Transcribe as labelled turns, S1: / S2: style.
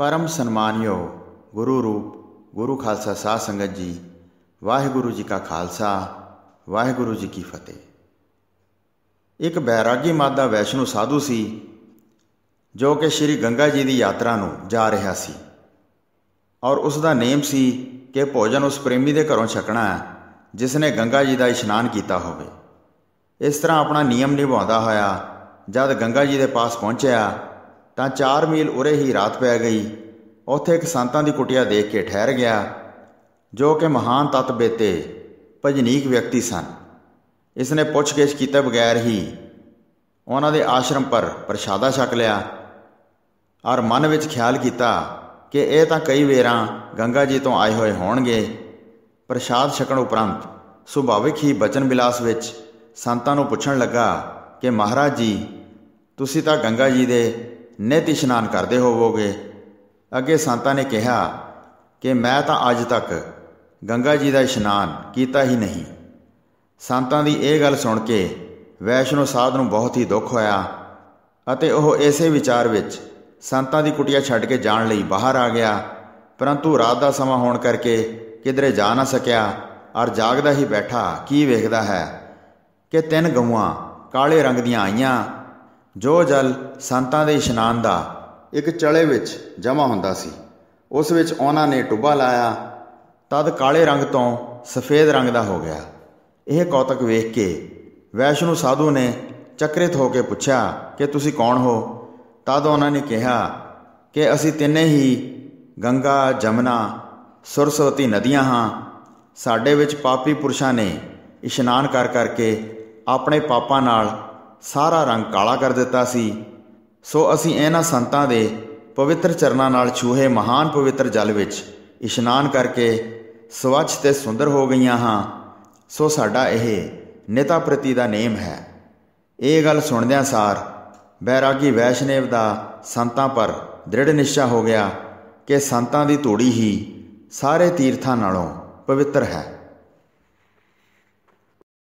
S1: ਪਰਮ ਸਨਮਾਨਯੋਗ ਗੁਰੂ ਰੂਪ ਗੁਰੂ ਖਾਲਸਾ ਸਾਧ ਸੰਗਤ ਜੀ ਵਾਹਿਗੁਰੂ ਜੀ ਕਾ ਖਾਲਸਾ ਵਾਹਿਗੁਰੂ ਜੀ ਕੀ ਫਤਿਹ ਇੱਕ ਬੈਰਾਗੀ ਮਾਦਾ ਵੈਸ਼ਨੂ ਸਾਧੂ ਸੀ ਜੋ ਕਿ ਸ੍ਰੀ ਗੰਗਾ ਜੀ ਦੀ ਯਾਤਰਾ ਨੂੰ ਜਾ ਰਿਹਾ ਸੀ ਔਰ ਉਸ ਦਾ ਨੇਮ ਸੀ ਕਿ ਭੋਜਨ ਉਸ ਪ੍ਰੇਮੀ ਦੇ ਘਰੋਂ ਛਕਣਾ ਹੈ ਜਿਸ ਨੇ ਗੰਗਾ ਜੀ ਦਾ ਇਸ਼ਨਾਨ ਕੀਤਾ ਹੋਵੇ ਇਸ ਤਰ੍ਹਾਂ ਆਪਣਾ ਨਿਯਮ ਨਿਭਾਉਂਦਾ ਹੋਇਆ ਜਦ ਗੰਗਾ ਜੀ ਦੇ ਪਾਸ ਪਹੁੰਚਿਆ ਤਾਂ 4 ਮੀਲ ਉਰੇ ਹੀ ਰਾਤ ਪੈ ਗਈ ਉੱਥੇ ਇੱਕ ਸੰਤਾਂ ਦੀ ਕੁਟਿਆ ਦੇਖ ਕੇ ਠਹਿਰ ਗਿਆ ਜੋ ਕਿ ਮਹਾਨ ਤਤ ਬੇਤੇ ਭਜਨੀਕ ਵਿਅਕਤੀ ਸਨ ਇਸ ਨੇ ਪੁੱਛਗਿੱਛ ਕੀਤੇ ਬਗੈਰ ਹੀ ਉਹਨਾਂ ਦੇ ਆਸ਼ਰਮ ਪਰ ਪ੍ਰਸ਼ਾਦਾ ਛਕ ਲਿਆ ਔਰ ਮਨ ਵਿੱਚ ਖਿਆਲ ਕੀਤਾ ਕਿ ਇਹ ਤਾਂ ਕਈ ਵੇਰਾਂ ਗੰਗਾ ਜੀ ਤੋਂ ਆਏ ਹੋਏ ਹੋਣਗੇ ਪ੍ਰਸ਼ਾਦ ਛਕਣ ਉਪਰੰਤ ਸੁਭਾਵਿਕ ਹੀ ਬਚਨ ਬਿਲਾਸ ਵਿੱਚ ਸੰਤਾਂ ਨੂੰ ਪੁੱਛਣ ਲੱਗਾ ਕਿ ਮਹਾਰਾਜ ਜੀ ਤੁਸੀਂ ਤਾਂ ਗੰਗਾ ਜੀ ਦੇ ਨਿਤ ਇਸ਼ਨਾਨ ਕਰਦੇ ਹੋਵੋਗੇ ਅੱਗੇ ਸੰਤਾਂ ਨੇ ਕਿਹਾ ਕਿ ਮੈਂ ਤਾਂ ਅੱਜ ਤੱਕ ਗੰਗਾ ਜੀ ਦਾ ਇਸ਼ਨਾਨ ਕੀਤਾ ਹੀ ਨਹੀਂ ਸੰਤਾਂ ਦੀ ਇਹ ਗੱਲ ਸੁਣ ਕੇ ਵੈਸ਼ਨੋ ਸਾਧ ਨੂੰ ਬਹੁਤ ਹੀ ਦੁੱਖ ਹੋਇਆ ਅਤੇ ਉਹ ਇਸੇ ਵਿਚਾਰ ਵਿੱਚ ਸੰਤਾਂ ਦੀ ਕੁਟਿਆ ਛੱਡ ਕੇ ਜਾਣ ਲਈ ਬਾਹਰ ਆ ਗਿਆ ਪਰੰਤੂ ਰਾਤ ਦਾ ਸਮਾਂ ਹੋਣ ਕਰਕੇ ਕਿਧਰੇ ਜਾ ਨਾ ਸਕਿਆ ਔਰ ਜਾਗਦਾ ਹੀ ਬੈਠਾ ਕੀ ਵੇਖਦਾ ਹੈ ਕਿ ਤਿੰਨ ਗਊਆਂ ਕਾਲੇ ਰੰਗ ਦੀਆਂ ਆਈਆਂ ਜੋ ਜਲ ਸੰਤਾਂ ਦੇ ਇਸ਼ਨਾਨ ਦਾ ਇੱਕ ਚਲੇ ਵਿੱਚ ਜਮਾ ਹੁੰਦਾ ਸੀ ਉਸ ਵਿੱਚ ਉਹਨਾਂ ਨੇ ਟੁੱਬਾ ਲਾਇਆ ਤਦ ਕਾਲੇ ਰੰਗ ਤੋਂ ਸਫੇਦ ਰੰਗ ਦਾ ਹੋ ਗਿਆ ਇਹ ਕੌਤਕ ਵੇਖ ਕੇ ਵੈਸ਼ਨੂ ਸਾਧੂ ਨੇ ਚਕਰਿਤ ਹੋ ਕੇ ਪੁੱਛਿਆ ਕਿ ਤੁਸੀਂ ਕੌਣ ਹੋ ਤਦ ਉਹਨਾਂ ਨੇ ਕਿਹਾ ਕਿ ਅਸੀਂ ਤਿੰਨੇ ਹੀ ਗੰਗਾ ਜਮਨਾ ਸਰਸਵਤੀ ਨਦੀਆਂ ਹਾਂ ਸਾਡੇ ਵਿੱਚ ਪਾਪੀ ਪੁਰਸ਼ਾਂ ਨੇ ਇਸ਼ਨਾਨ ਕਰ ਕਰਕੇ ਆਪਣੇ ਪਾਪਾਂ ਨਾਲ ਸਾਰਾ ਰੰਗ ਕਾਲਾ ਕਰ ਦਿੱਤਾ ਸੀ ਸੋ ਅਸੀਂ ਇਹਨਾਂ ਸੰਤਾਂ ਦੇ ਪਵਿੱਤਰ ਚਰਨਾਂ ਨਾਲ ਛੂਹੇ ਮਹਾਨ ਪਵਿੱਤਰ ਜਲ ਵਿੱਚ ਇਸ਼ਨਾਨ ਕਰਕੇ ਸਵੱਛ ਤੇ ਸੁੰਦਰ ਹੋ ਗਈਆਂ ਹਾਂ ਸੋ ਸਾਡਾ ਇਹ ਨੇਤਾ ਪ੍ਰਤੀ ਦਾ ਨੇਮ ਹੈ ਇਹ ਗੱਲ ਸੁਣਦਿਆਂ ਸਾਰ ਬੈਰਾਗੀ ਵੈਸ਼ਨੇਵ ਦਾ ਸੰਤਾਂ ਪਰ ਦ੍ਰਿੜ ਨਿਸ਼ਚਾ ਹੋ ਗਿਆ ਕਿ ਸੰਤਾਂ ਦੀ ਧੂੜੀ ਹੀ ਸਾਰੇ ਤੀਰਥਾਂ ਨਾਲੋਂ ਪਵਿੱਤਰ ਹੈ